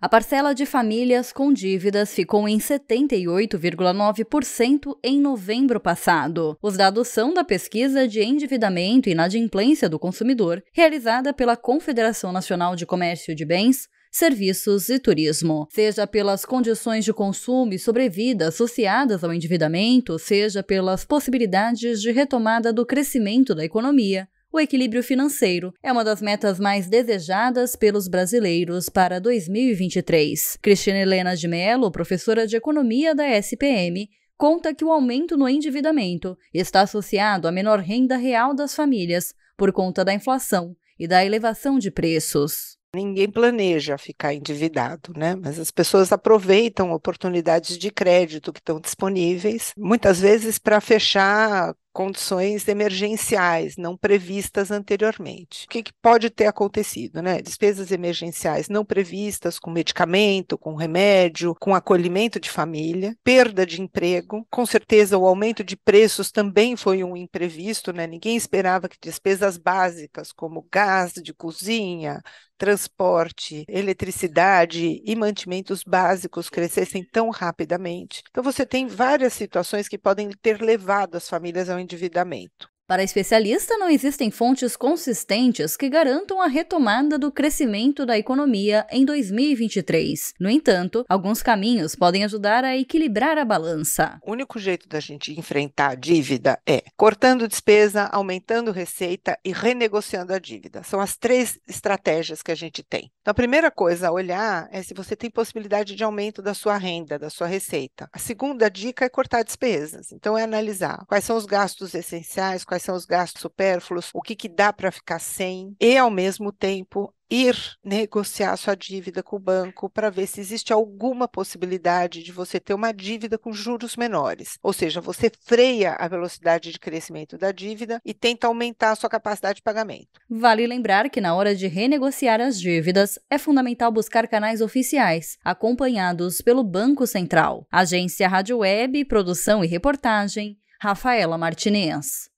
A parcela de famílias com dívidas ficou em 78,9% em novembro passado. Os dados são da pesquisa de endividamento e inadimplência do consumidor, realizada pela Confederação Nacional de Comércio de Bens, serviços e turismo. Seja pelas condições de consumo e sobrevida associadas ao endividamento, seja pelas possibilidades de retomada do crescimento da economia, o equilíbrio financeiro é uma das metas mais desejadas pelos brasileiros para 2023. Cristina Helena de Mello, professora de economia da SPM, conta que o aumento no endividamento está associado à menor renda real das famílias por conta da inflação e da elevação de preços. Ninguém planeja ficar endividado, né? Mas as pessoas aproveitam oportunidades de crédito que estão disponíveis, muitas vezes para fechar condições emergenciais não previstas anteriormente. O que, que, pode ter acontecido, né? Despesas emergenciais não previstas com medicamento, com remédio, com acolhimento de família, perda de emprego. Com certeza, o aumento de preços também foi um imprevisto, né? Ninguém esperava que despesas básicas como gás de cozinha, transporte, eletricidade e mantimentos básicos crescessem tão rapidamente. Então, você tem várias situações que podem ter levado as famílias ao endividamento. Para a especialista, não existem fontes consistentes que garantam a retomada do crescimento da economia em 2023. No entanto, alguns caminhos podem ajudar a equilibrar a balança. O único jeito da gente enfrentar a dívida é cortando despesa, aumentando receita e renegociando a dívida. São as três estratégias que a gente tem. Então, a primeira coisa a olhar é se você tem possibilidade de aumento da sua renda, da sua receita. A segunda dica é cortar despesas. Então, é analisar quais são os gastos essenciais, quais quais são os gastos supérfluos, o que, que dá para ficar sem, e ao mesmo tempo ir negociar sua dívida com o banco para ver se existe alguma possibilidade de você ter uma dívida com juros menores. Ou seja, você freia a velocidade de crescimento da dívida e tenta aumentar a sua capacidade de pagamento. Vale lembrar que na hora de renegociar as dívidas, é fundamental buscar canais oficiais, acompanhados pelo Banco Central. Agência Rádio Web, produção e reportagem, Rafaela Martinez.